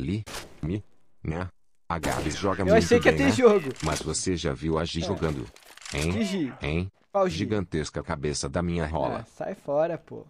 Li, mi, nha. A Gabi joga Eu muito achei que ia ter né? jogo. Mas você já viu a Gi É. jogando. Hein? Gigi. Hein? Pau, Gi. Gigantesca cabeça da minha ah, rola. sai fora, pô.